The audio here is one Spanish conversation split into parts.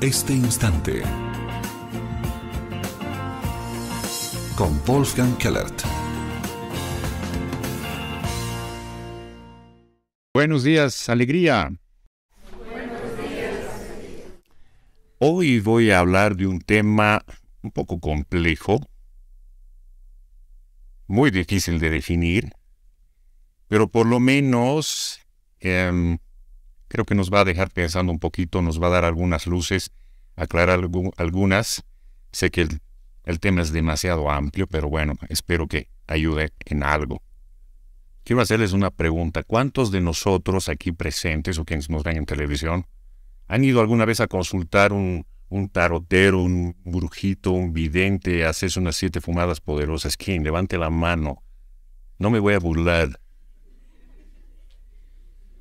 este instante. Con Wolfgang Kellert. Buenos días, alegría. Buenos días. Hoy voy a hablar de un tema un poco complejo, muy difícil de definir, pero por lo menos eh, creo que nos va a dejar pensando un poquito, nos va a dar algunas luces, aclarar algunas. Sé que el, tema es demasiado amplio, pero bueno, espero que ayude en algo. Quiero hacerles una pregunta. ¿Cuántos de nosotros aquí presentes o quienes nos ven en televisión han ido alguna vez a consultar un, un tarotero, un brujito, un vidente, haces unas siete fumadas poderosas? ¿Quién? Levante la mano. No me voy a burlar.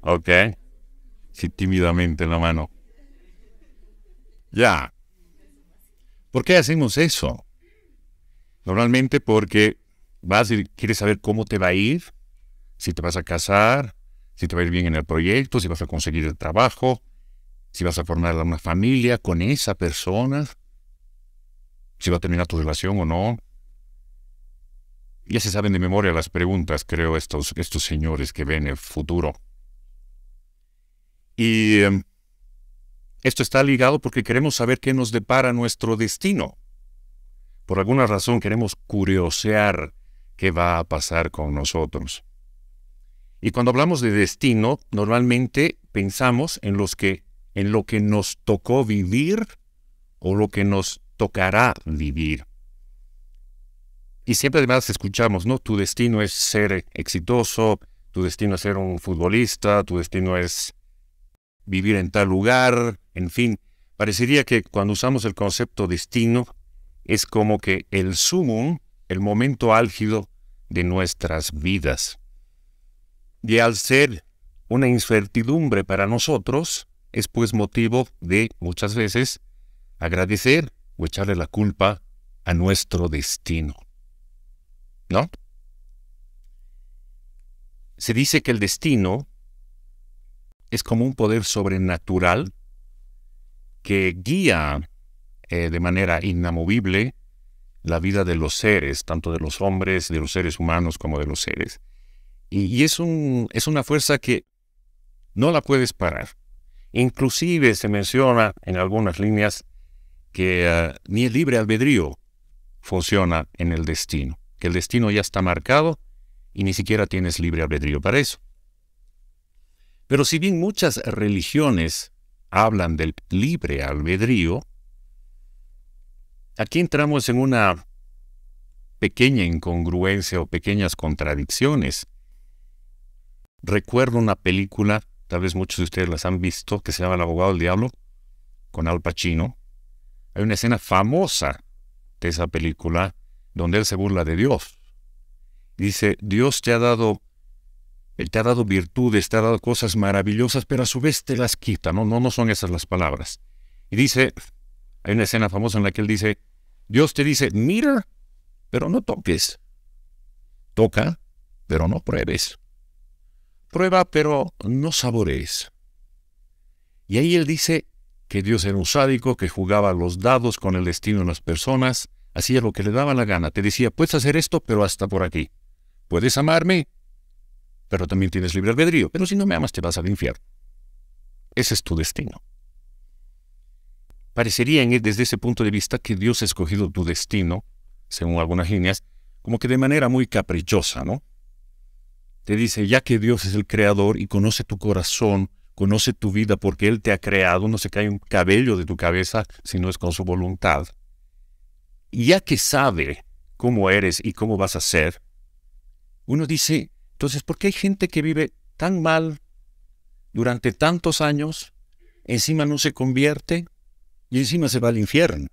Ok. Sí, tímidamente en la mano. Ya. ¿Por qué hacemos eso? Normalmente porque vas y quieres saber cómo te va a ir, si te vas a casar, si te va a ir bien en el proyecto, si vas a conseguir el trabajo, si vas a formar una familia con esa persona, si va a terminar tu relación o no. Ya se saben de memoria las preguntas, creo, estos, estos señores que ven el futuro. Y em, esto está ligado porque queremos saber qué nos depara nuestro destino. Por alguna razón queremos curiosear qué va a pasar con nosotros. Y cuando hablamos de destino, normalmente pensamos en los que en lo que nos tocó vivir o lo que nos tocará vivir. Y siempre además escuchamos, ¿no? Tu destino es ser exitoso, tu destino es ser un futbolista, tu destino es vivir en tal lugar, en fin. Parecería que cuando usamos el concepto destino, es como que el sumum, el momento álgido de nuestras vidas. Y al ser una incertidumbre para nosotros, es pues motivo de muchas veces agradecer o echarle la culpa a nuestro destino. ¿No? Se dice que el destino es como un poder sobrenatural que guía eh, de manera inamovible la vida de los seres, tanto de los hombres, de los seres humanos como de los seres. Y, es, un, es una fuerza que no la puedes parar. Inclusive se menciona en algunas líneas que eh, ni el libre albedrío funciona en el destino, que el destino ya está marcado y ni siquiera tienes libre albedrío para eso. Pero si bien muchas religiones hablan del libre albedrío, aquí entramos en una pequeña incongruencia o pequeñas contradicciones. Recuerdo una película, tal vez muchos de ustedes las han visto, que se llama El abogado del diablo, con Al Pacino. Hay una escena famosa de esa película donde él se burla de Dios. Dice, Dios te ha dado él te ha dado virtudes, te ha dado cosas maravillosas, pero a su vez te las quita, ¿no? No, no son esas las palabras. Y dice, hay una escena famosa en la que él dice, Dios te dice, mira, pero no toques. Toca, pero no pruebes. Prueba, pero no saborees. Y ahí él dice que Dios era un sádico, que jugaba los dados con el destino de las personas, hacía lo que le daba la gana, te decía, puedes hacer esto, pero hasta por aquí. Puedes amarme, pero también tienes libre albedrío. Pero si no me amas, te vas al infierno. Ese es tu destino. Parecería e, desde ese punto de vista que Dios ha escogido tu destino, según algunas líneas, como que de manera muy caprichosa, ¿no? Te dice, ya que Dios es el creador y conoce tu corazón, conoce tu vida porque Él te ha creado, no se cae un cabello de tu cabeza si no es con su voluntad. Y ya que sabe cómo eres y cómo vas a ser, uno dice, entonces, ¿por qué hay gente que vive tan mal durante tantos años, encima no se convierte y encima se va al infierno?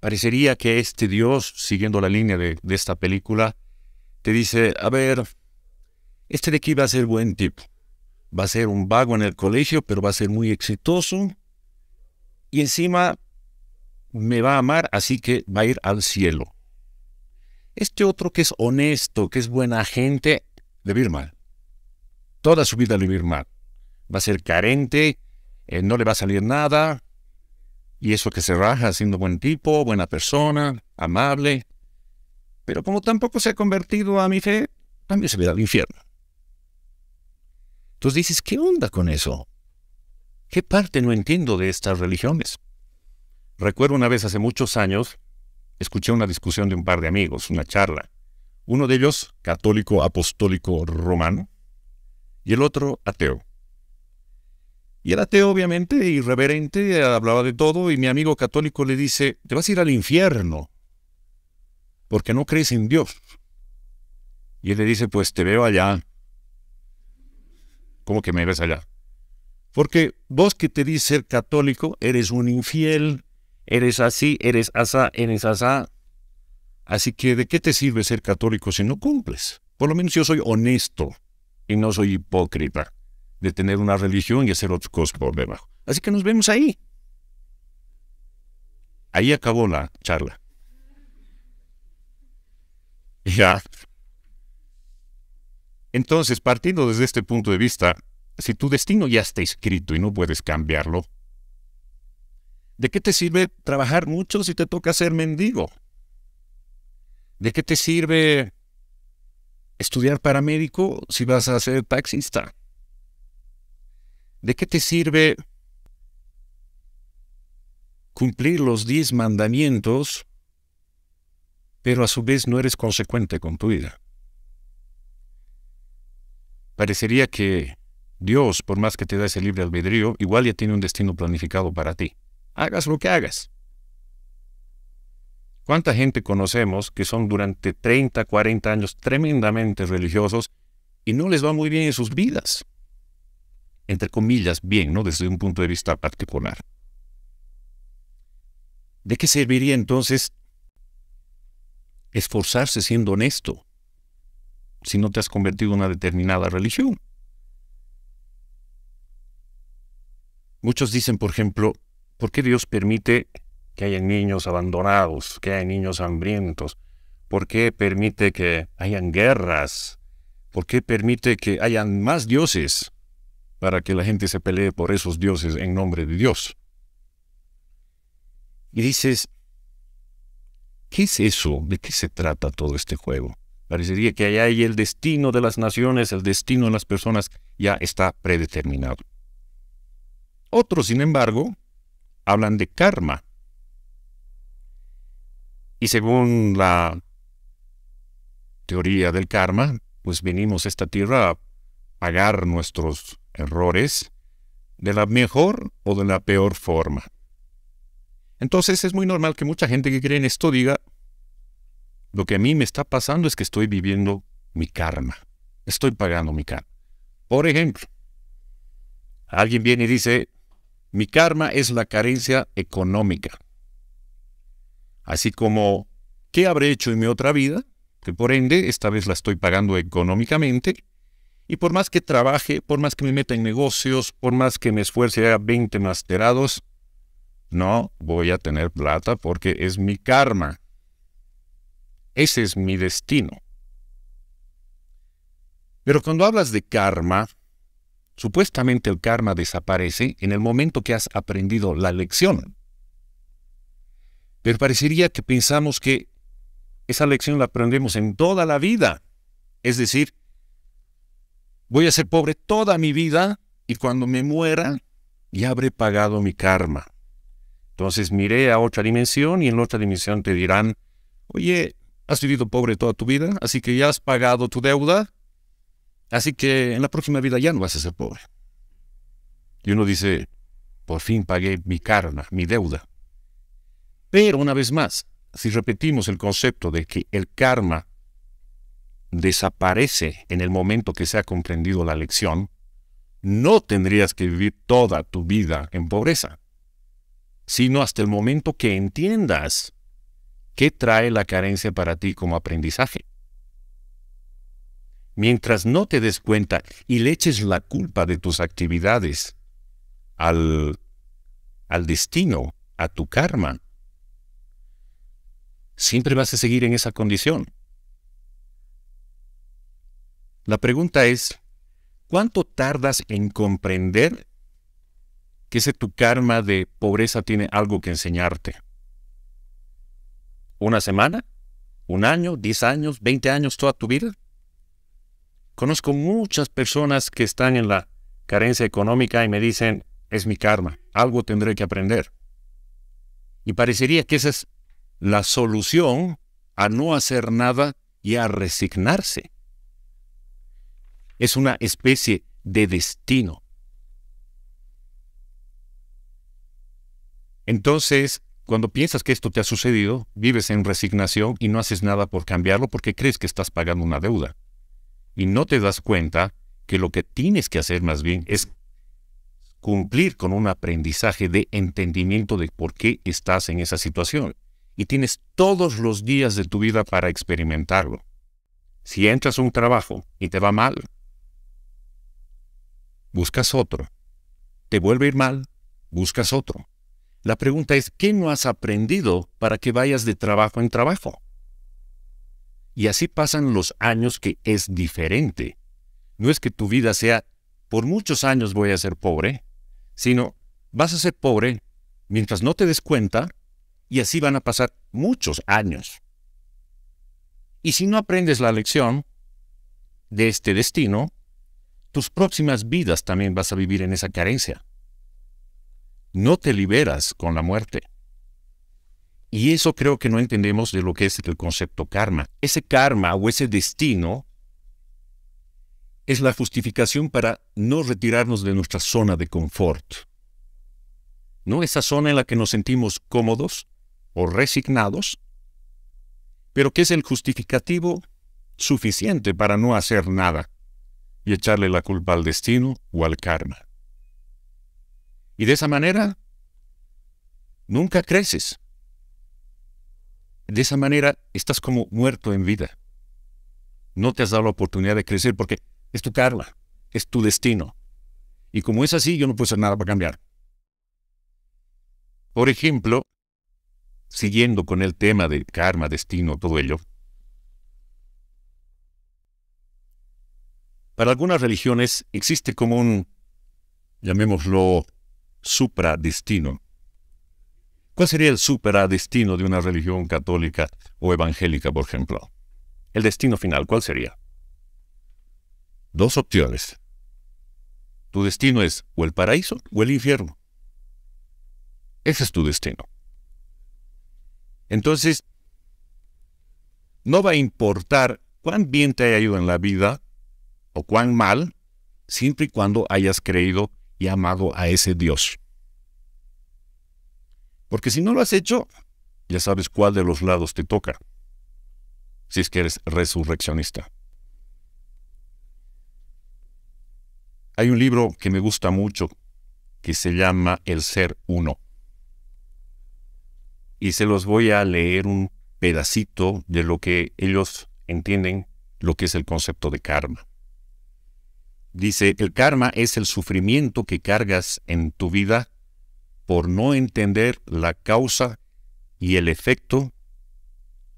Parecería que este Dios, siguiendo la línea de, de esta película, te dice, a ver, este de aquí va a ser buen tipo. Va a ser un vago en el colegio, pero va a ser muy exitoso. Y encima me va a amar, así que va a ir al cielo. Este otro que es honesto, que es buena gente, de mal. Toda su vida le mal. Va a ser carente, eh, no le va a salir nada. Y eso que se raja siendo buen tipo, buena persona, amable. Pero como tampoco se ha convertido a mi fe, también se ve al infierno. Entonces dices, ¿qué onda con eso? ¿Qué parte no entiendo de estas religiones? Recuerdo una vez hace muchos años escuché una discusión de un par de amigos, una charla. Uno de ellos, católico apostólico romano, y el otro, ateo. Y el ateo, obviamente, irreverente, hablaba de todo, y mi amigo católico le dice, te vas a ir al infierno, porque no crees en Dios. Y él le dice, pues te veo allá. ¿Cómo que me ves allá? Porque vos que te dices ser católico, eres un infiel, eres así, eres asá, eres asá. Así que, ¿de qué te sirve ser católico si no cumples? Por lo menos yo soy honesto y no soy hipócrita de tener una religión y hacer otras cosas por debajo. Así que nos vemos ahí. Ahí acabó la charla. Ya. Entonces, partiendo desde este punto de vista, si tu destino ya está escrito y no puedes cambiarlo, ¿De qué te sirve trabajar mucho si te toca ser mendigo? ¿De qué te sirve estudiar paramédico si vas a ser taxista? ¿De qué te sirve cumplir los diez mandamientos, pero a su vez no eres consecuente con tu vida? Parecería que Dios, por más que te da ese libre albedrío, igual ya tiene un destino planificado para ti hagas lo que hagas. ¿Cuánta gente conocemos que son durante 30, 40 años tremendamente religiosos y no les va muy bien en sus vidas? Entre comillas, bien, ¿no? Desde un punto de vista particular. ¿De qué serviría entonces esforzarse siendo honesto si no te has convertido en una determinada religión? Muchos dicen, por ejemplo, ¿Por qué Dios permite que haya niños abandonados, que haya niños hambrientos? ¿Por qué permite que hayan guerras? ¿Por qué permite que hayan más dioses para que la gente se pelee por esos dioses en nombre de Dios? Y dices, ¿qué es eso? ¿De qué se trata todo este juego? Parecería que allá hay el destino de las naciones, el destino de las personas ya está predeterminado. Otro, sin embargo, hablan de karma. Y según la teoría del karma, pues venimos a esta tierra a pagar nuestros errores de la mejor o de la peor forma. Entonces es muy normal que mucha gente que cree en esto diga, lo que a mí me está pasando es que estoy viviendo mi karma, estoy pagando mi karma. Por ejemplo, alguien viene y dice, mi karma es la carencia económica. Así como, ¿qué habré hecho en mi otra vida? Que por ende, esta vez la estoy pagando económicamente. Y por más que trabaje, por más que me meta en negocios, por más que me esfuerce y 20 masterados, no voy a tener plata porque es mi karma. Ese es mi destino. Pero cuando hablas de karma, Supuestamente el karma desaparece en el momento que has aprendido la lección. Pero parecería que pensamos que esa lección la aprendemos en toda la vida. Es decir, voy a ser pobre toda mi vida y cuando me muera ya habré pagado mi karma. Entonces miré a otra dimensión y en la otra dimensión te dirán, oye, has vivido pobre toda tu vida, así que ya has pagado tu deuda, Así que en la próxima vida ya no vas a ser pobre. Y uno dice, por fin pagué mi karma, mi deuda. Pero una vez más, si repetimos el concepto de que el karma desaparece en el momento que se ha comprendido la lección, no tendrías que vivir toda tu vida en pobreza, sino hasta el momento que entiendas qué trae la carencia para ti como aprendizaje mientras no te des cuenta y le eches la culpa de tus actividades al, al destino, a tu karma, siempre vas a seguir en esa condición. La pregunta es, ¿cuánto tardas en comprender que ese tu karma de pobreza tiene algo que enseñarte? ¿Una semana? ¿Un año? ¿Diez años? ¿Veinte años? ¿Toda tu vida? Conozco muchas personas que están en la carencia económica y me dicen, es mi karma, algo tendré que aprender. Y parecería que esa es la solución a no hacer nada y a resignarse. Es una especie de destino. Entonces, cuando piensas que esto te ha sucedido, vives en resignación y no haces nada por cambiarlo porque crees que estás pagando una deuda y no te das cuenta que lo que tienes que hacer más bien es cumplir con un aprendizaje de entendimiento de por qué estás en esa situación. Y tienes todos los días de tu vida para experimentarlo. Si entras a un trabajo y te va mal, buscas otro. Te vuelve a ir mal, buscas otro. La pregunta es, ¿qué no has aprendido para que vayas de trabajo en trabajo? Y así pasan los años que es diferente. No es que tu vida sea, por muchos años voy a ser pobre, sino vas a ser pobre mientras no te des cuenta y así van a pasar muchos años. Y si no aprendes la lección de este destino, tus próximas vidas también vas a vivir en esa carencia. No te liberas con la muerte. Y eso creo que no entendemos de lo que es el concepto karma. Ese karma o ese destino es la justificación para no retirarnos de nuestra zona de confort. ¿No? Esa zona en la que nos sentimos cómodos o resignados, pero que es el justificativo suficiente para no hacer nada y echarle la culpa al destino o al karma. Y de esa manera, nunca creces de esa manera estás como muerto en vida. No te has dado la oportunidad de crecer porque es tu karma, es tu destino. Y como es así, yo no puedo hacer nada para cambiar. Por ejemplo, siguiendo con el tema de karma, destino, todo ello, para algunas religiones existe como un, llamémoslo, supradestino ¿Cuál sería el destino de una religión católica o evangélica, por ejemplo? El destino final, ¿cuál sería? Dos opciones. Tu destino es o el paraíso o el infierno. Ese es tu destino. Entonces, no va a importar cuán bien te haya ido en la vida o cuán mal, siempre y cuando hayas creído y amado a ese Dios. Porque si no lo has hecho, ya sabes cuál de los lados te toca. Si es que eres resurreccionista. Hay un libro que me gusta mucho que se llama El Ser Uno. Y se los voy a leer un pedacito de lo que ellos entienden lo que es el concepto de karma. Dice, el karma es el sufrimiento que cargas en tu vida por no entender la causa y el efecto,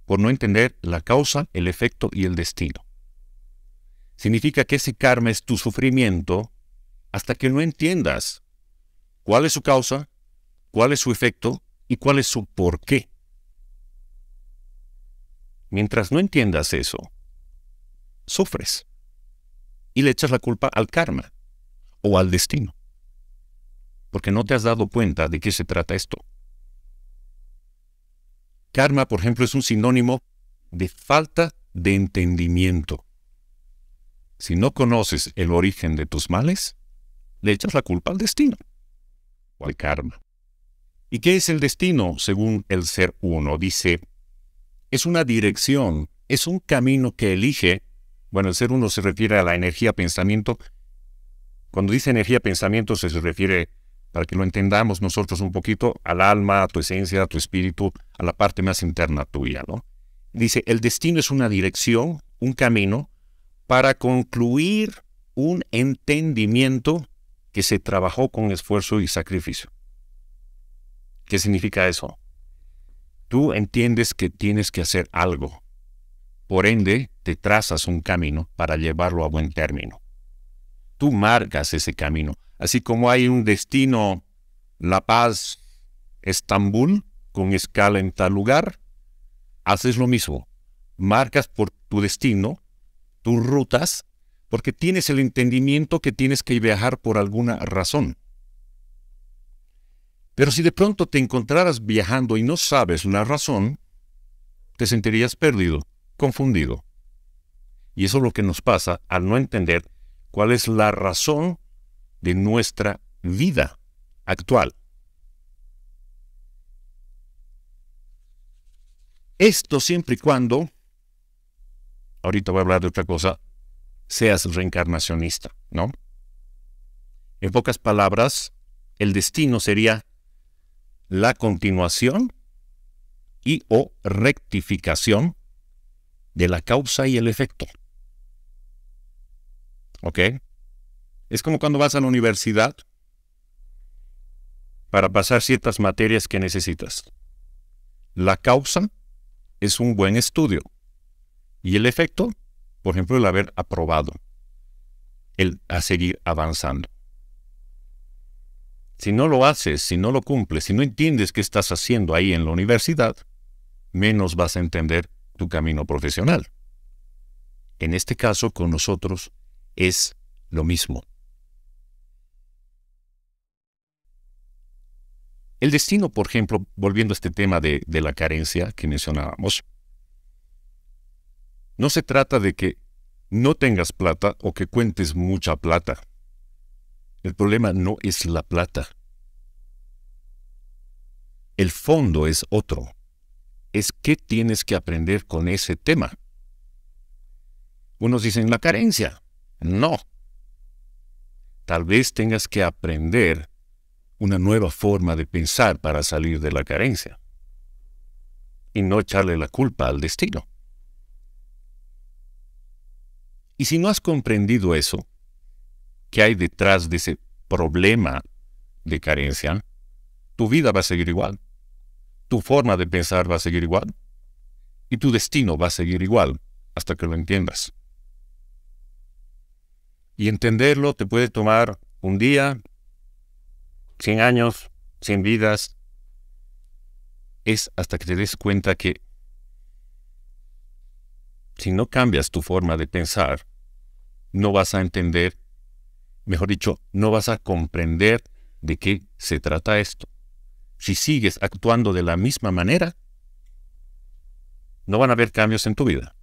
por no entender la causa, el efecto y el destino. Significa que ese karma es tu sufrimiento hasta que no entiendas cuál es su causa, cuál es su efecto y cuál es su por qué. Mientras no entiendas eso, sufres y le echas la culpa al karma o al destino porque no te has dado cuenta de qué se trata esto. Karma, por ejemplo, es un sinónimo de falta de entendimiento. Si no conoces el origen de tus males, le echas la culpa al destino o al karma. ¿Y qué es el destino según el ser uno? Dice, es una dirección, es un camino que elige. Bueno, el ser uno se refiere a la energía pensamiento. Cuando dice energía pensamiento se refiere para que lo entendamos nosotros un poquito, al alma, a tu esencia, a tu espíritu, a la parte más interna tuya, ¿no? Dice, el destino es una dirección, un camino, para concluir un entendimiento que se trabajó con esfuerzo y sacrificio. ¿Qué significa eso? Tú entiendes que tienes que hacer algo. Por ende, te trazas un camino para llevarlo a buen término. Tú marcas ese camino así como hay un destino La Paz, Estambul, con escala en tal lugar, haces lo mismo. Marcas por tu destino, tus rutas, porque tienes el entendimiento que tienes que viajar por alguna razón. Pero si de pronto te encontraras viajando y no sabes la razón, te sentirías perdido, confundido. Y eso es lo que nos pasa al no entender cuál es la razón de nuestra vida actual. Esto siempre y cuando, ahorita voy a hablar de otra cosa, seas reencarnacionista, ¿no? En pocas palabras, el destino sería la continuación y o rectificación de la causa y el efecto. ¿Ok? Es como cuando vas a la universidad para pasar ciertas materias que necesitas. La causa es un buen estudio y el efecto, por ejemplo, el haber aprobado, el a seguir avanzando. Si no lo haces, si no lo cumples, si no entiendes qué estás haciendo ahí en la universidad, menos vas a entender tu camino profesional. En este caso, con nosotros es lo mismo. El destino, por ejemplo, volviendo a este tema de, la carencia que mencionábamos, no se trata de que no tengas plata o que cuentes mucha plata. El problema no es la plata. El fondo es otro. Es qué tienes que aprender con ese tema. Unos dicen la carencia. No. Tal vez tengas que aprender una nueva forma de pensar para salir de la carencia y no echarle la culpa al destino. Y si no has comprendido eso, que hay detrás de ese problema de carencia, tu vida va a seguir igual, tu forma de pensar va a seguir igual y tu destino va a seguir igual hasta que lo entiendas. Y entenderlo te puede tomar un día, 100 años, sin vidas. Es hasta que te des cuenta que si no cambias tu forma de pensar, no vas a entender, mejor dicho, no vas a comprender de qué se trata esto. Si sigues actuando de la misma manera, no van a haber cambios en tu vida.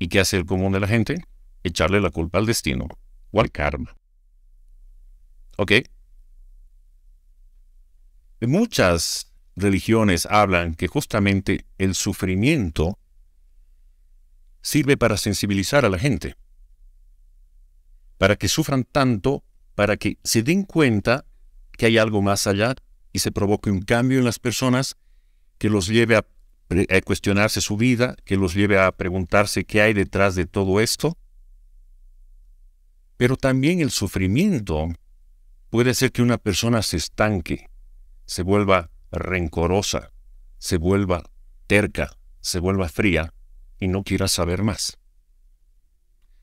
¿Y qué hace el común de la gente? Echarle la culpa al destino o al karma. ¿Ok? Muchas religiones hablan que justamente el sufrimiento sirve para sensibilizar a la gente, para que sufran tanto, para que se den cuenta que hay algo más allá y se provoque un cambio en las personas que los lleve a, a cuestionarse su vida, que los lleve a preguntarse qué hay detrás de todo esto. Pero también el sufrimiento puede ser que una persona se estanque, se vuelva rencorosa, se vuelva terca, se vuelva fría y no quiera saber más.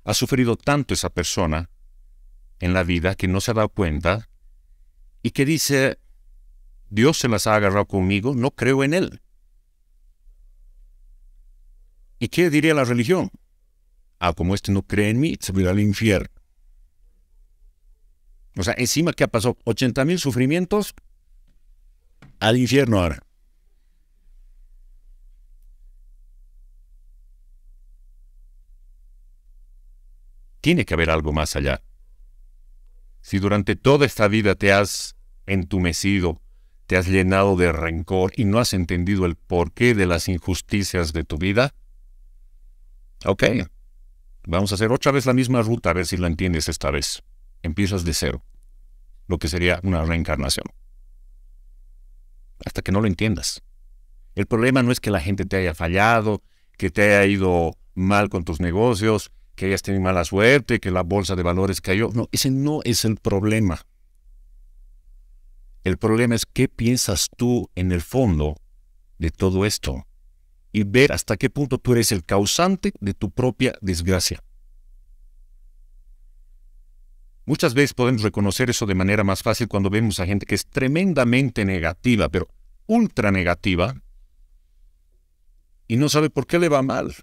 Ha sufrido tanto esa persona en la vida que no se ha dado cuenta y que dice, Dios se las ha agarrado conmigo, no creo en Él. ¿Y qué diría la religión? Ah, como este no cree en mí, se va al infierno. O sea, encima, ¿qué ha pasado? mil sufrimientos al infierno ahora. Tiene que haber algo más allá. Si durante toda esta vida te has entumecido, te has llenado de rencor y no has entendido el porqué de las injusticias de tu vida, ok, vamos a hacer otra vez la misma ruta a ver si la entiendes esta vez empiezas de cero, lo que sería una reencarnación. Hasta que no lo entiendas. El problema no es que la gente te haya fallado, que te haya ido mal con tus negocios, que hayas tenido mala suerte, que la bolsa de valores cayó. No, ese no es el problema. El problema es qué piensas tú en el fondo de todo esto y ver hasta qué punto tú eres el causante de tu propia desgracia. Muchas veces podemos reconocer eso de manera más fácil cuando vemos a gente que es tremendamente negativa, pero ultra negativa, y no sabe por qué le va mal.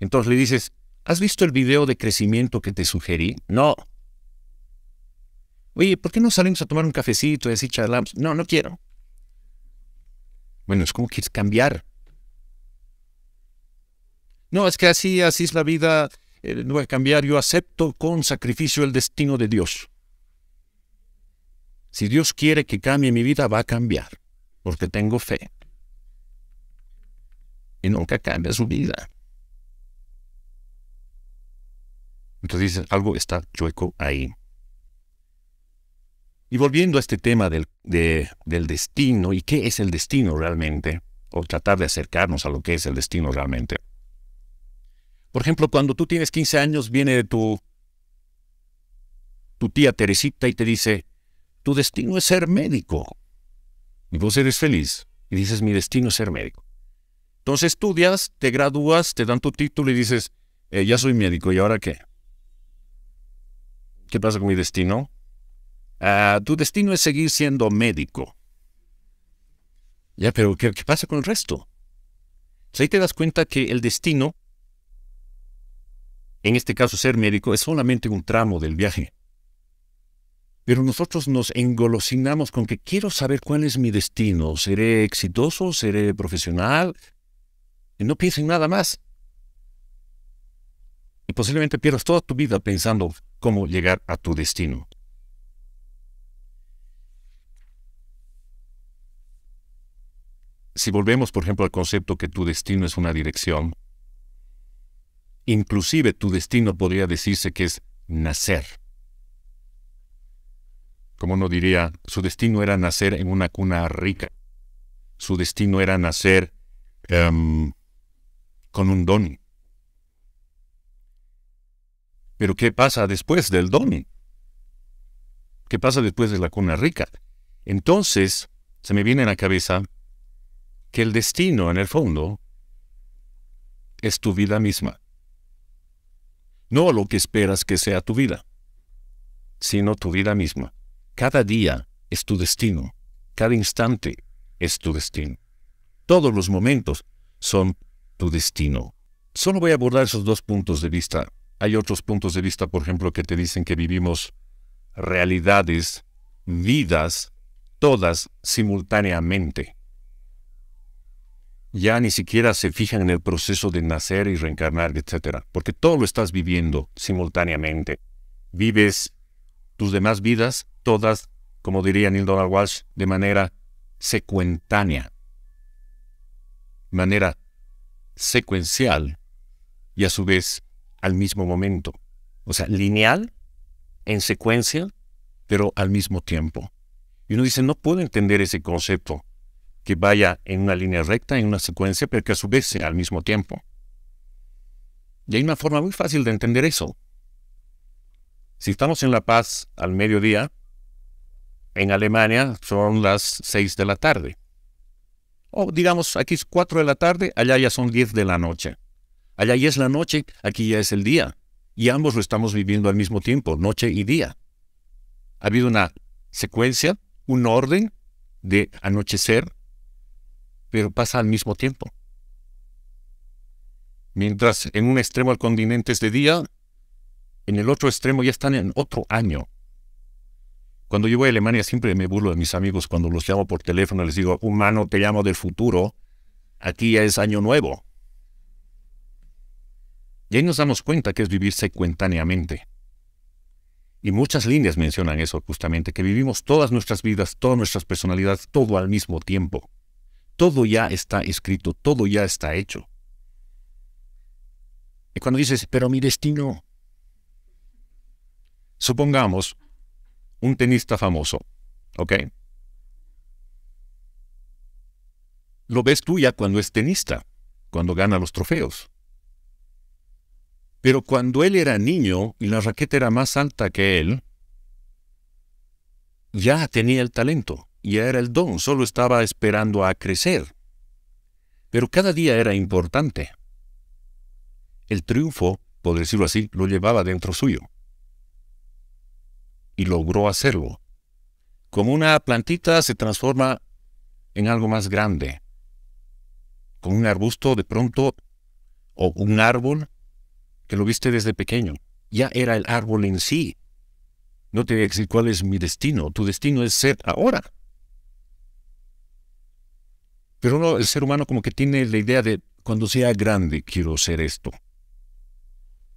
Entonces le dices, ¿has visto el video de crecimiento que te sugerí? No. Oye, ¿por qué no salimos a tomar un cafecito y así charlamos? No, no quiero. Bueno, es como quieres cambiar. No, es que así, así es la vida eh, no voy a cambiar, yo acepto con sacrificio el destino de Dios. Si Dios quiere que cambie mi vida, va a cambiar, porque tengo fe. Y nunca cambia su vida. Entonces algo está chueco ahí. Y volviendo a este tema del, del destino, ¿y qué es el destino realmente? O tratar de acercarnos a lo que es el destino realmente. Por ejemplo, cuando tú tienes 15 años, viene tu, tu tía Teresita y te dice, tu destino es ser médico. Y vos eres feliz. Y dices, mi destino es ser médico. Entonces estudias, te gradúas, te dan tu título y dices, eh, ya soy médico, ¿y ahora qué? ¿Qué pasa con mi destino? Ah, tu destino es seguir siendo médico. Ya, pero ¿qué, pasa con el resto? Si pues ahí te das cuenta que el destino en este caso, ser médico es solamente un tramo del viaje. Pero nosotros nos engolosinamos con que quiero saber cuál es mi destino. ¿Seré exitoso? ¿Seré profesional? Y no piensen nada más. Y posiblemente pierdas toda tu vida pensando cómo llegar a tu destino. Si volvemos, por ejemplo, al concepto que tu destino es una dirección, Inclusive tu destino podría decirse que es nacer. Como no diría, su destino era nacer en una cuna rica. Su destino era nacer em, con un doni. Pero ¿qué pasa después del don? ¿Qué pasa después de la cuna rica? Entonces, se me viene a la cabeza que el destino, en el fondo, es tu vida misma no lo que esperas que sea tu vida, sino tu vida misma. Cada día es tu destino, cada instante es tu destino. Todos los momentos son tu destino. Solo voy a abordar esos dos puntos de vista. Hay otros puntos de vista, por ejemplo, que te dicen que vivimos realidades, vidas, todas simultáneamente ya ni siquiera se fijan en el proceso de nacer y reencarnar, etc. Porque todo lo estás viviendo simultáneamente. Vives tus demás vidas, todas, como diría Neil Donald Walsh, de manera secuentánea. Manera secuencial y a su vez al mismo momento. O sea, lineal, en secuencia, pero al mismo tiempo. Y uno dice, no puedo entender ese concepto que vaya en una línea recta, en una secuencia, pero que a su vez al mismo tiempo. Y hay una forma muy fácil de entender eso. Si estamos en La Paz al mediodía, en Alemania son las 6 de la tarde. O digamos, aquí es 4 de la tarde, allá ya son 10 de la noche. Allá ya es la noche, aquí ya es el día. Y ambos lo estamos viviendo al mismo tiempo, noche y día. Ha habido una secuencia, un orden de anochecer, pero pasa al mismo tiempo. Mientras en un extremo del continente es de día, en el otro extremo ya están en otro año. Cuando yo voy a Alemania siempre me burlo de mis amigos cuando los llamo por teléfono, les digo, humano, te llamo del futuro, aquí ya es año nuevo. Y ahí nos damos cuenta que es vivir secuentáneamente. Y muchas líneas mencionan eso justamente, que vivimos todas nuestras vidas, todas nuestras personalidades, todo al mismo tiempo. Todo ya está escrito, todo ya está hecho. Y cuando dices, pero mi destino, supongamos un tenista famoso, ¿ok? Lo ves tú ya cuando es tenista, cuando gana los trofeos. Pero cuando él era niño y la raqueta era más alta que él, ya tenía el talento ya era el don, solo estaba esperando a crecer. Pero cada día era importante. El triunfo, por decirlo así, lo llevaba dentro suyo. Y logró hacerlo. Como una plantita se transforma en algo más grande. con un arbusto de pronto, o un árbol, que lo viste desde pequeño. Ya era el árbol en sí. No te voy decir cuál es mi destino. Tu destino es ser ahora. Pero el ser humano como que tiene la idea de, cuando sea grande quiero ser esto.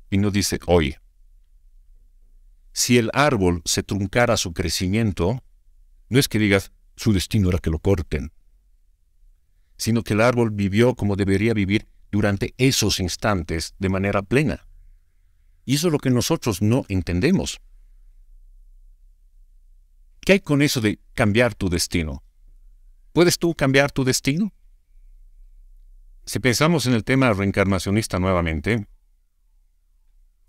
Y no dice, hoy. si el árbol se truncara su crecimiento, no es que digas, su destino era que lo corten, sino que el árbol vivió como debería vivir durante esos instantes de manera plena. Y eso es lo que nosotros no entendemos. ¿Qué hay con eso de cambiar tu destino? ¿Puedes tú cambiar tu destino? Si pensamos en el tema reencarnacionista nuevamente,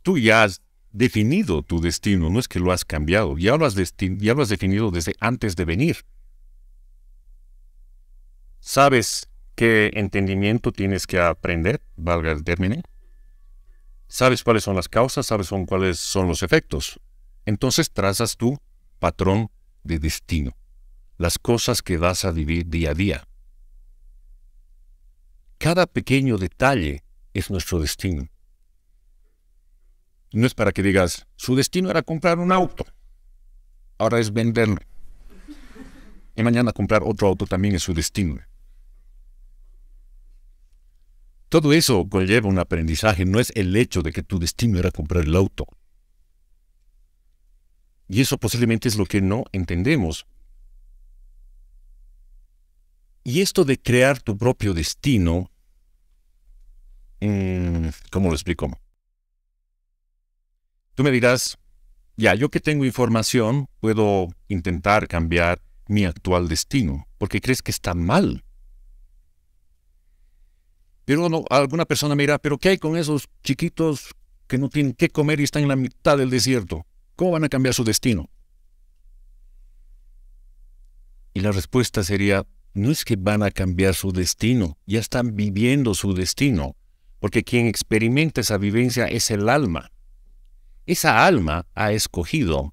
tú ya has definido tu destino, no es que lo has cambiado, ya lo has, ya lo has definido desde antes de venir. ¿Sabes qué entendimiento tienes que aprender, valga el término? Sabes cuáles son las causas, sabes cuáles son los efectos. Entonces trazas tu patrón de destino las cosas que vas a vivir día a día. Cada pequeño detalle es nuestro destino. No es para que digas, su destino era comprar un auto, ahora es venderlo. Y mañana comprar otro auto también es su destino. Todo eso conlleva un aprendizaje, no es el hecho de que tu destino era comprar el auto. Y eso posiblemente es lo que no entendemos y esto de crear tu propio destino, mm, ¿cómo lo explico? Tú me dirás, ya, yo que tengo información, puedo intentar cambiar mi actual destino, porque crees que está mal. Pero no, alguna persona me dirá, pero ¿qué hay con esos chiquitos que no tienen qué comer y están en la mitad del desierto? ¿Cómo van a cambiar su destino? Y la respuesta sería, no es que van a cambiar su destino, ya están viviendo su destino, porque quien experimenta esa vivencia es el alma. Esa alma ha escogido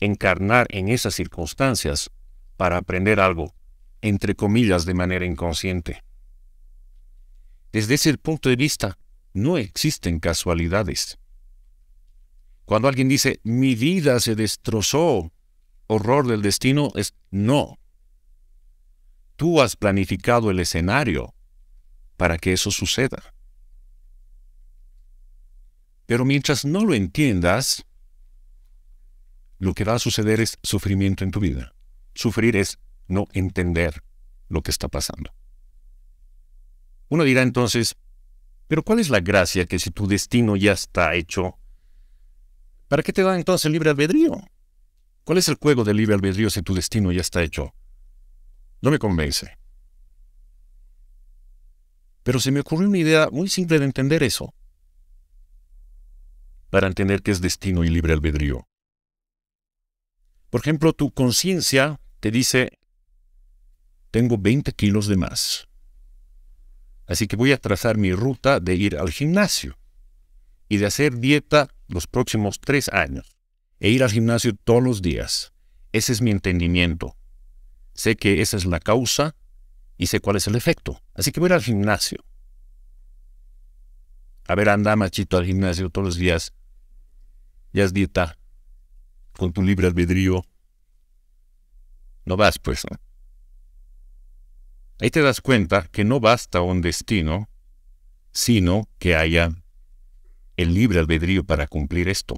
encarnar en esas circunstancias para aprender algo, entre comillas, de manera inconsciente. Desde ese punto de vista, no existen casualidades. Cuando alguien dice, mi vida se destrozó, horror del destino, es no. Tú has planificado el escenario para que eso suceda. Pero mientras no lo entiendas, lo que va a suceder es sufrimiento en tu vida. Sufrir es no entender lo que está pasando. Uno dirá entonces, pero ¿cuál es la gracia que si tu destino ya está hecho, ¿para qué te dan entonces el libre albedrío? ¿Cuál es el juego del libre albedrío si tu destino ya está hecho? No me convence. Pero se me ocurrió una idea muy simple de entender eso. Para entender que es destino y libre albedrío. Por ejemplo, tu conciencia te dice, tengo 20 kilos de más. Así que voy a trazar mi ruta de ir al gimnasio y de hacer dieta los próximos tres años e ir al gimnasio todos los días. Ese es mi entendimiento sé que esa es la causa y sé cuál es el efecto. Así que voy al gimnasio. A ver, anda, machito, al gimnasio todos los días. Ya es dieta. Con tu libre albedrío. No vas, pues. Ahí te das cuenta que no basta un destino, sino que haya el libre albedrío para cumplir esto.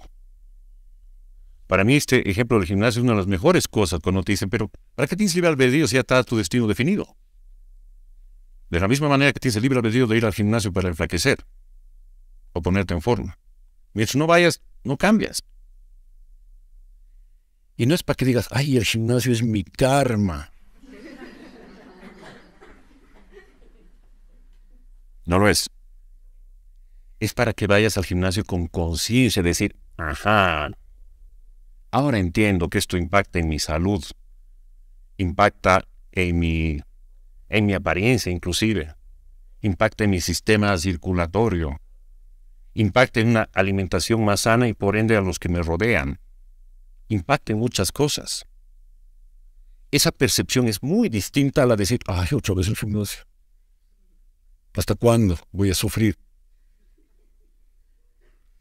Para mí este ejemplo del gimnasio es una de las mejores cosas cuando te dicen, pero ¿para qué tienes libre albedrío si ya está tu destino definido? De la misma manera que tienes el libre albedrío de ir al gimnasio para enflaquecer o ponerte en forma. Mientras no vayas, no cambias. Y no es para que digas, ay, el gimnasio es mi karma. No lo es. Es para que vayas al gimnasio con conciencia, decir, ajá, Ahora entiendo que esto impacta en mi salud, impacta en mi, en mi apariencia inclusive, impacta en mi sistema circulatorio, impacta en una alimentación más sana y por ende a los que me rodean, impacta en muchas cosas. Esa percepción es muy distinta a la de decir, ay, otra vez el gimnasio. ¿Hasta cuándo voy a sufrir?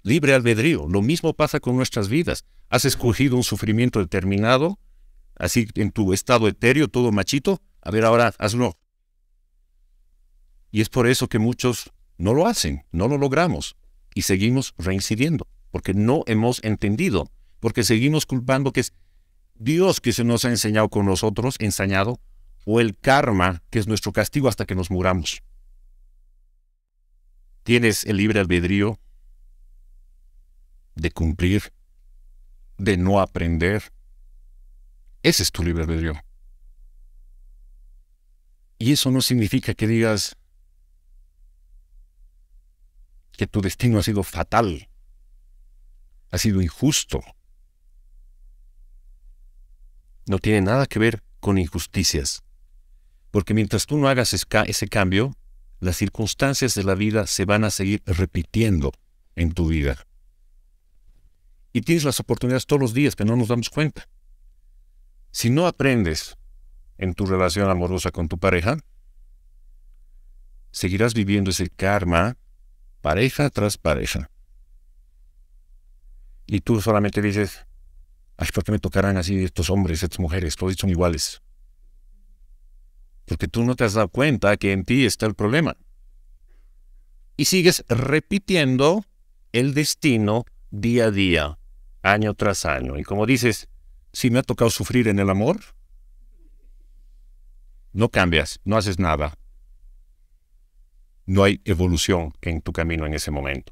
libre albedrío. Lo mismo pasa con nuestras vidas. Has escogido un sufrimiento determinado, así en tu estado etéreo, todo machito. A ver, ahora hazlo. Y es por eso que muchos no lo hacen, no lo logramos y seguimos reincidiendo, porque no hemos entendido, porque seguimos culpando que es Dios que se nos ha enseñado con nosotros, ensañado, o el karma, que es nuestro castigo hasta que nos muramos. Tienes el libre albedrío de cumplir, de no aprender. Ese es tu libre albedrío. Y eso no significa que digas que tu destino ha sido fatal, ha sido injusto. No tiene nada que ver con injusticias, porque mientras tú no hagas ese cambio, las circunstancias de la vida se van a seguir repitiendo en tu vida. Y tienes las oportunidades todos los días, pero no nos damos cuenta. Si no aprendes en tu relación amorosa con tu pareja, seguirás viviendo ese karma pareja tras pareja. Y tú solamente dices, ay, ¿por qué me tocarán así estos hombres, estas mujeres? Todos son iguales. Porque tú no te has dado cuenta que en ti está el problema. Y sigues repitiendo el destino día a día, año tras año. Y como dices, si me ha tocado sufrir en el amor, no cambias, no haces nada. No hay evolución en tu camino en ese momento.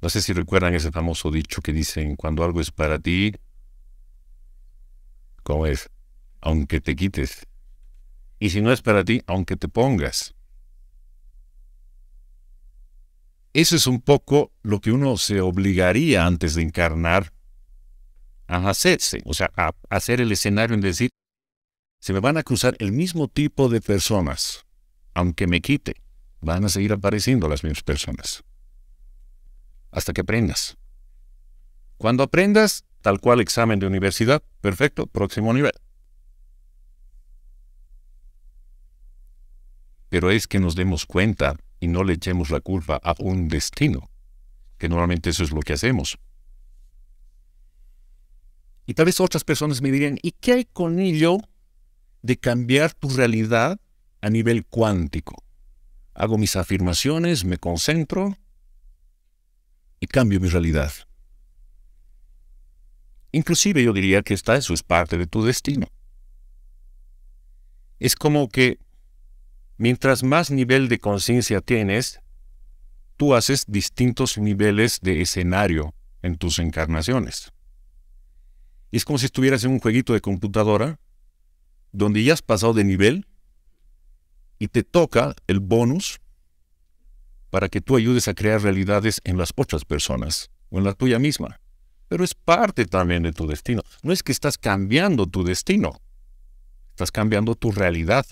No sé si recuerdan ese famoso dicho que dicen, cuando algo es para ti, ¿cómo es? Aunque te quites. Y si no es para ti, aunque te pongas. Eso es un poco lo que uno se obligaría antes de encarnar a hacerse, o sea, a hacer el escenario en decir, se me van a cruzar el mismo tipo de personas, aunque me quite, van a seguir apareciendo las mismas personas. Hasta que aprendas. Cuando aprendas, tal cual examen de universidad, perfecto, próximo nivel. Pero es que nos demos cuenta y no le echemos la culpa a un destino, que normalmente eso es lo que hacemos. Y tal vez otras personas me dirían, ¿y qué hay con ello de cambiar tu realidad a nivel cuántico? Hago mis afirmaciones, me concentro y cambio mi realidad. Inclusive yo diría que está eso es parte de tu destino. Es como que Mientras más nivel de conciencia tienes, tú haces distintos niveles de escenario en tus encarnaciones. es como si estuvieras en un jueguito de computadora donde ya has pasado de nivel y te toca el bonus para que tú ayudes a crear realidades en las otras personas o en la tuya misma. Pero es parte también de tu destino. No es que estás cambiando tu destino, estás cambiando tu realidad.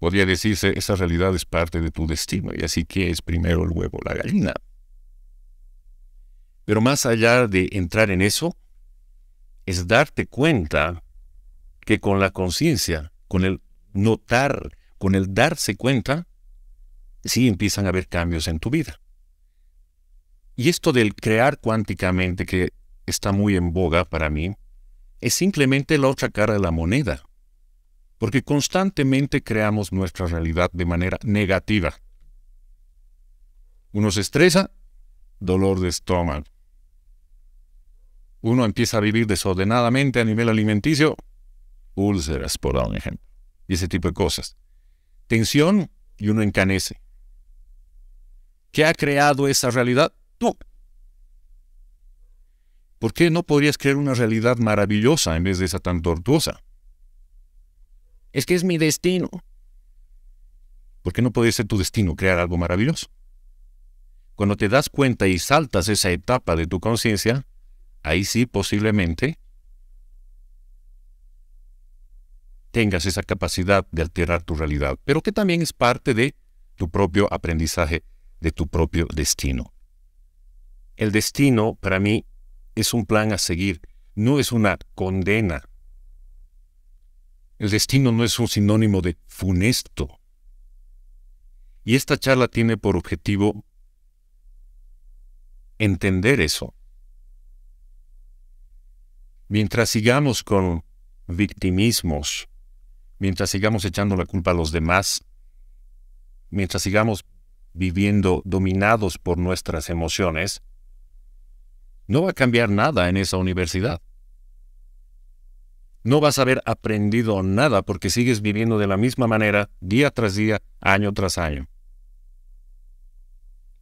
Podría decirse, esa realidad es parte de tu destino y así que es primero el huevo, la gallina. Pero más allá de entrar en eso, es darte cuenta que con la conciencia, con el notar, con el darse cuenta, sí empiezan a haber cambios en tu vida. Y esto del crear cuánticamente, que está muy en boga para mí, es simplemente la otra cara de la moneda porque constantemente creamos nuestra realidad de manera negativa. Uno se estresa, dolor de estómago. Uno empieza a vivir desordenadamente a nivel alimenticio, úlceras, por dar un ejemplo, y ese tipo de cosas. Tensión y uno encanece. ¿Qué ha creado esa realidad? Tú. ¿Por qué no podrías crear una realidad maravillosa en vez de esa tan tortuosa? Es que es mi destino. ¿Por qué no puede ser tu destino crear algo maravilloso? Cuando te das cuenta y saltas esa etapa de tu conciencia, ahí sí posiblemente tengas esa capacidad de alterar tu realidad, pero que también es parte de tu propio aprendizaje, de tu propio destino. El destino para mí es un plan a seguir, no es una condena el destino no es un sinónimo de funesto. Y esta charla tiene por objetivo entender eso. Mientras sigamos con victimismos, mientras sigamos echando la culpa a los demás, mientras sigamos viviendo dominados por nuestras emociones, no va a cambiar nada en esa universidad no vas a haber aprendido nada porque sigues viviendo de la misma manera día tras día, año tras año.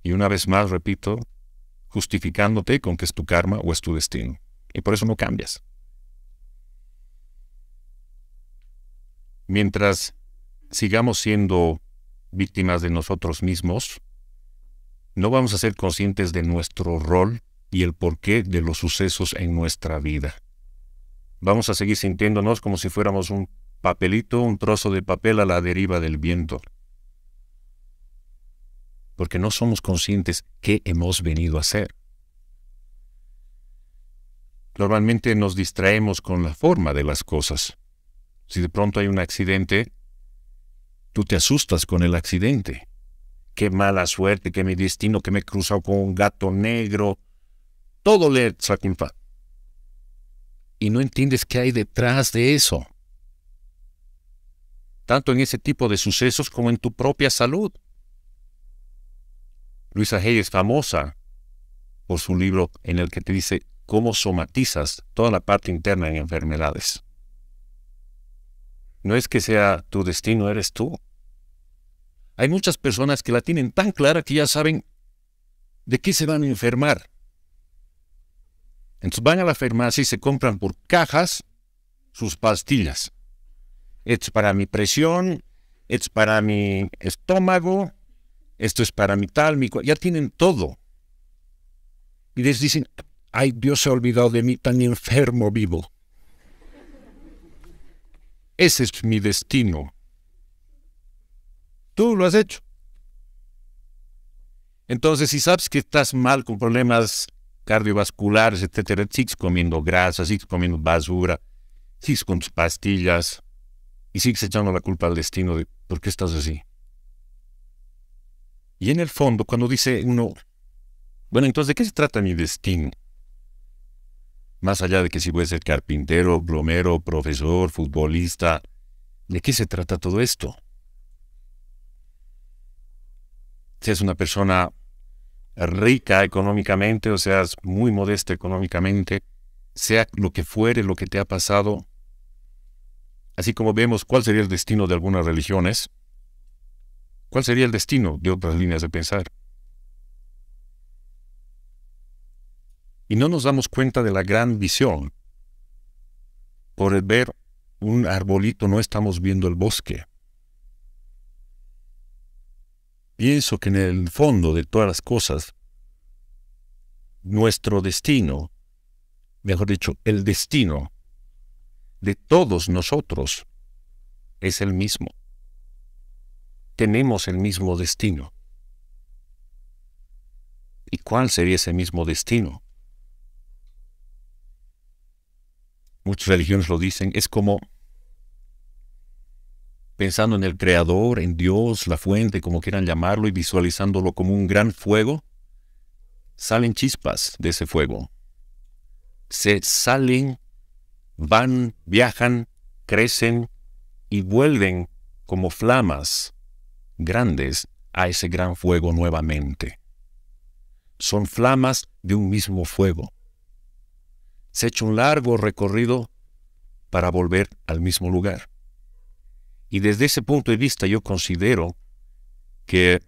Y una vez más, repito, justificándote con que es tu karma o es tu destino. Y por eso no cambias. Mientras sigamos siendo víctimas de nosotros mismos, no vamos a ser conscientes de nuestro rol y el porqué de los sucesos en nuestra vida vamos a seguir sintiéndonos como si fuéramos un papelito, un trozo de papel a la deriva del viento. Porque no somos conscientes qué hemos venido a hacer. Normalmente nos distraemos con la forma de las cosas. Si de pronto hay un accidente, tú te asustas con el accidente. Qué mala suerte, que mi destino, que me he cruzado con un gato negro. Todo le y no entiendes qué hay detrás de eso. Tanto en ese tipo de sucesos como en tu propia salud. Luisa Hay es famosa por su libro en el que te dice cómo somatizas toda la parte interna en enfermedades. No es que sea tu destino, eres tú. Hay muchas personas que la tienen tan clara que ya saben de qué se van a enfermar entonces van a la farmacia y se compran por cajas sus pastillas. Esto es para mi presión, esto es para mi estómago, esto es para mi tal, ya tienen todo. Y les dicen, ay, Dios se ha olvidado de mí, tan enfermo vivo. Ese es mi destino. Tú lo has hecho. Entonces, si sabes que estás mal con problemas cardiovasculares, etcétera, sigues comiendo grasa, sigues comiendo basura, sigues con tus pastillas y sigues echando la culpa al destino de por qué estás así. Y en el fondo, cuando dice uno, bueno, entonces, ¿de qué se trata mi destino? Más allá de que si voy a ser carpintero, plomero, profesor, futbolista, ¿de qué se trata todo esto? Si es una persona rica económicamente o seas muy modesta económicamente, sea lo que fuere lo que te ha pasado, así como vemos cuál sería el destino de algunas religiones, cuál sería el destino de otras líneas de pensar. Y no nos damos cuenta de la gran visión. Por el ver un arbolito no estamos viendo el bosque. Pienso que en el fondo de todas las cosas, nuestro destino, mejor dicho, el destino de todos nosotros es el mismo. Tenemos el mismo destino. ¿Y cuál sería ese mismo destino? Muchas religiones lo dicen, es como pensando en el Creador, en Dios, la fuente, como quieran llamarlo, y visualizándolo como un gran fuego, salen chispas de ese fuego. Se salen, van, viajan, crecen y vuelven como flamas grandes a ese gran fuego nuevamente. Son flamas de un mismo fuego. Se echa un largo recorrido para volver al mismo lugar. Y desde ese punto de vista yo considero que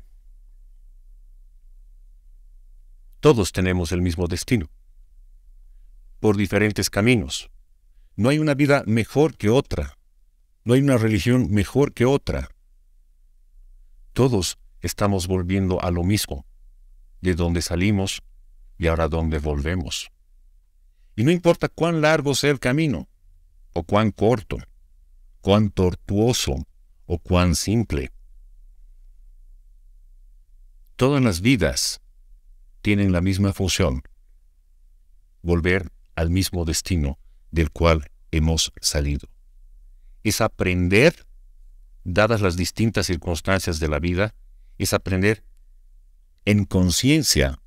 todos tenemos el mismo destino, por diferentes caminos. No hay una vida mejor que otra, no hay una religión mejor que otra. Todos estamos volviendo a lo mismo, de donde salimos y ahora donde volvemos. Y no importa cuán largo sea el camino o cuán corto, cuán tortuoso o cuán simple. Todas las vidas tienen la misma función, volver al mismo destino del cual hemos salido. Es aprender, dadas las distintas circunstancias de la vida, es aprender en conciencia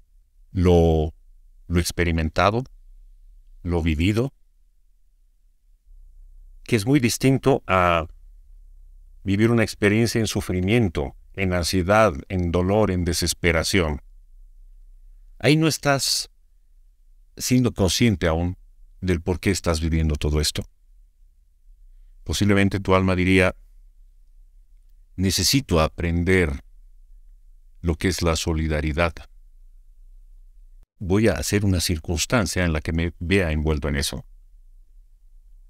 lo, lo experimentado, lo vivido, que es muy distinto a vivir una experiencia en sufrimiento, en ansiedad, en dolor, en desesperación. Ahí no estás siendo consciente aún del por qué estás viviendo todo esto. Posiblemente tu alma diría, necesito aprender lo que es la solidaridad. Voy a hacer una circunstancia en la que me vea envuelto en eso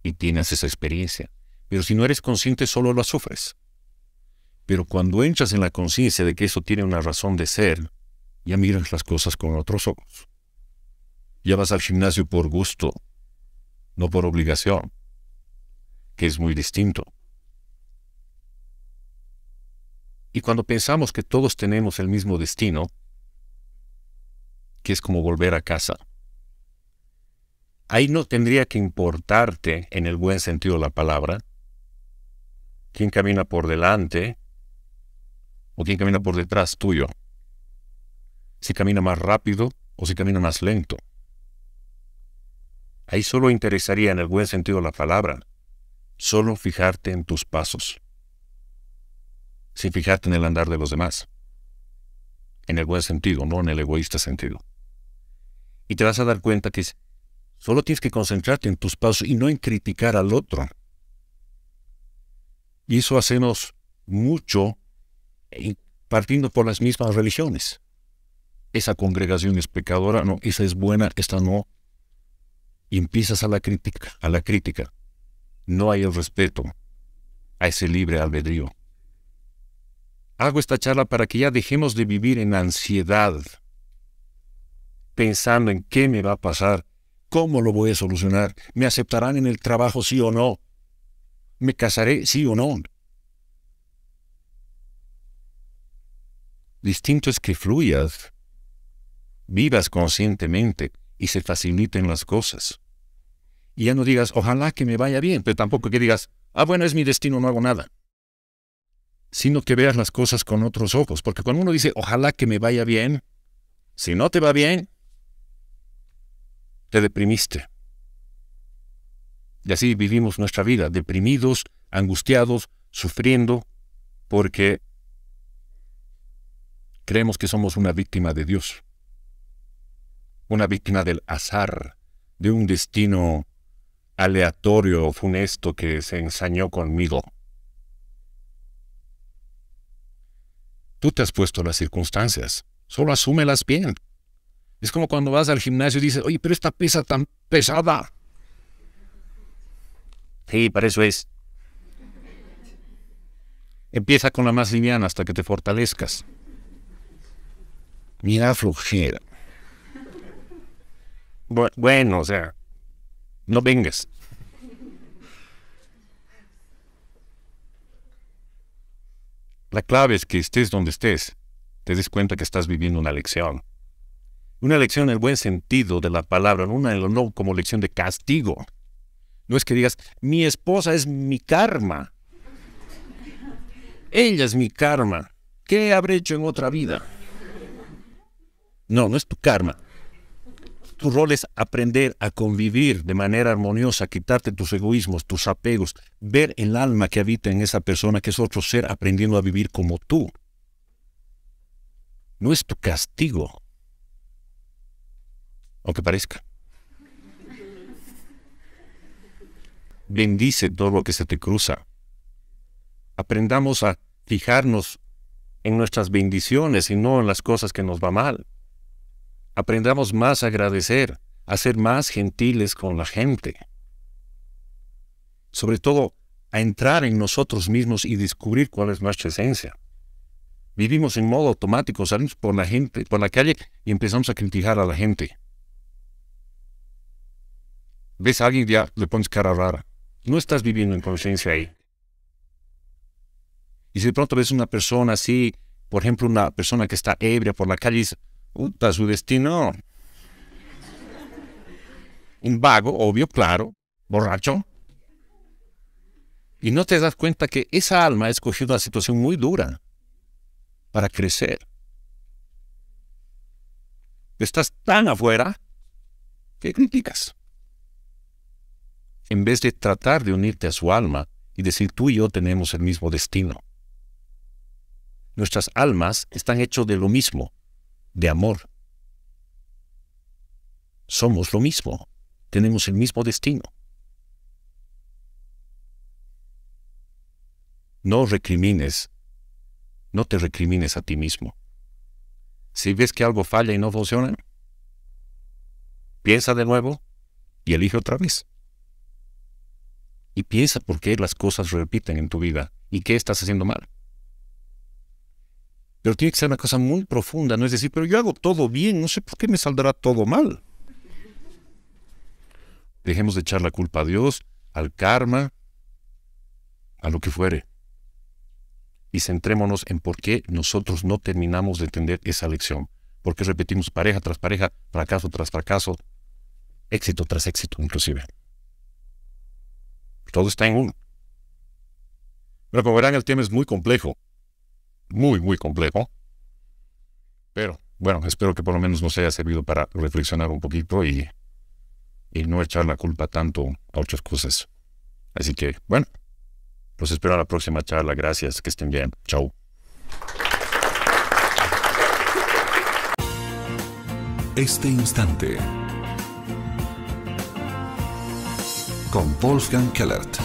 y tienes esa experiencia. Pero si no eres consciente, solo la sufres. Pero cuando entras en la conciencia de que eso tiene una razón de ser, ya miras las cosas con otros ojos. Ya vas al gimnasio por gusto, no por obligación, que es muy distinto. Y cuando pensamos que todos tenemos el mismo destino, que es como volver a casa, ahí no tendría que importarte, en el buen sentido de la palabra, quién camina por delante o quién camina por detrás tuyo. Si camina más rápido o si camina más lento. Ahí solo interesaría, en el buen sentido de la palabra, solo fijarte en tus pasos, sin fijarte en el andar de los demás. En el buen sentido, no en el egoísta sentido. Y te vas a dar cuenta que Solo tienes que concentrarte en tus pasos y no en criticar al otro. Y eso hacemos mucho eh, partiendo por las mismas religiones. Esa congregación es pecadora, no, esa es buena, esta no. Y empiezas a la crítica, a la crítica. No hay el respeto a ese libre albedrío. Hago esta charla para que ya dejemos de vivir en ansiedad, pensando en qué me va a pasar, ¿Cómo lo voy a solucionar? ¿Me aceptarán en el trabajo sí o no? ¿Me casaré sí o no? Distinto es que fluyas, vivas conscientemente y se faciliten las cosas. Y ya no digas, ojalá que me vaya bien, pero tampoco que digas, ah, bueno, es mi destino, no hago nada. Sino que veas las cosas con otros ojos, porque cuando uno dice, ojalá que me vaya bien, si no te va bien, te deprimiste. Y así vivimos nuestra vida, deprimidos, angustiados, sufriendo, porque creemos que somos una víctima de Dios, una víctima del azar, de un destino aleatorio o funesto que se ensañó conmigo. Tú te has puesto las circunstancias, solo asúmelas bien. Es como cuando vas al gimnasio y dices, oye, pero esta pesa tan pesada. Sí, para eso es. Empieza con la más liviana hasta que te fortalezcas. Mira flojera. Bueno, o sea, no vengas. La clave es que estés donde estés, te des cuenta que estás viviendo una lección. Una lección en el buen sentido de la palabra, no una no como lección de castigo. No es que digas, mi esposa es mi karma. Ella es mi karma. ¿Qué habré hecho en otra vida? No, no es tu karma. Tu rol es aprender a convivir de manera armoniosa, quitarte tus egoísmos, tus apegos, ver el alma que habita en esa persona, que es otro ser aprendiendo a vivir como tú. No es tu castigo aunque parezca. Bendice todo lo que se te cruza. Aprendamos a fijarnos en nuestras bendiciones y no en las cosas que nos va mal. Aprendamos más a agradecer, a ser más gentiles con la gente. Sobre todo, a entrar en nosotros mismos y descubrir cuál es nuestra esencia. Vivimos en modo automático, salimos por la gente, por la calle y empezamos a criticar a la gente ves a alguien ya le pones cara rara. No estás viviendo en conciencia ahí. Y si de pronto ves una persona así, por ejemplo, una persona que está ebria por la calle y dice, puta, su destino. Un vago, obvio, claro, borracho. Y no te das cuenta que esa alma ha escogido una situación muy dura para crecer. Estás tan afuera que criticas en vez de tratar de unirte a su alma y decir tú y yo tenemos el mismo destino. Nuestras almas están hechas de lo mismo, de amor. Somos lo mismo, tenemos el mismo destino. No recrimines, no te recrimines a ti mismo. Si ves que algo falla y no funciona, piensa de nuevo y elige otra vez y piensa por qué las cosas repiten en tu vida y qué estás haciendo mal. Pero tiene que ser una cosa muy profunda, no es decir, pero yo hago todo bien, no sé por qué me saldrá todo mal. Dejemos de echar la culpa a Dios, al karma, a lo que fuere. Y centrémonos en por qué nosotros no terminamos de entender esa lección. ¿Por qué repetimos pareja tras pareja, fracaso tras fracaso, éxito tras éxito inclusive? Todo está en uno. Pero como verán, el tema es muy complejo. Muy, muy complejo. Pero bueno, espero que por lo menos nos haya servido para reflexionar un poquito y, y no echar la culpa tanto a otras cosas. Así que, bueno, los espero a la próxima charla. Gracias, que estén bien. Chao. Este instante con Wolfgang Kellert.